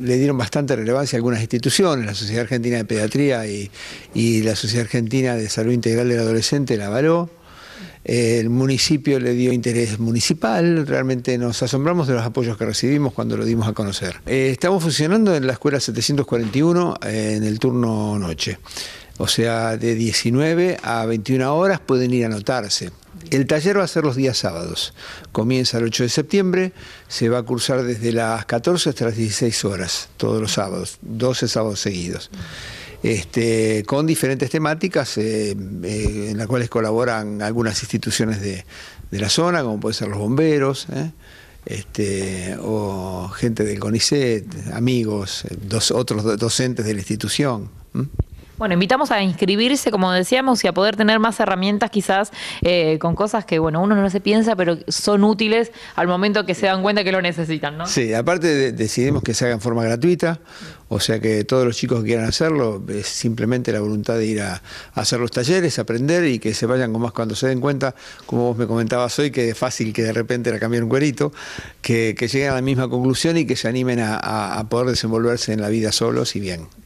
le dieron bastante relevancia a algunas instituciones, la Sociedad Argentina de Pediatría y, la Sociedad Argentina de Salud Integral del Adolescente la avaló el municipio le dio interés municipal, realmente nos asombramos de los apoyos que recibimos cuando lo dimos a conocer. Eh, estamos funcionando en la escuela 741 eh, en el turno noche, o sea, de 19 a 21 horas pueden ir a anotarse. El taller va a ser los días sábados, comienza el 8 de septiembre, se va a cursar desde las 14 hasta las 16 horas, todos los sábados, 12 sábados seguidos este, con diferentes temáticas eh, eh, en las cuales colaboran algunas instituciones de, la zona, como pueden ser los bomberos, ¿eh? este, o gente del CONICET, amigos, otros docentes de la institución. Bueno, invitamos a inscribirse, como decíamos, y a poder tener más herramientas quizás eh, con cosas que, bueno, uno no se piensa, pero son útiles al momento que se dan cuenta que lo necesitan, ¿no? Sí, aparte decidimos que se haga en forma gratuita, o sea que todos los chicos que quieran hacerlo, es simplemente la voluntad de ir a, hacer los talleres, aprender y que se vayan con más cuando se den cuenta, como vos me comentabas hoy, que es fácil que de repente era cambiar un cuerito, que, que lleguen a la misma conclusión y que se animen a poder desenvolverse en la vida solos y bien.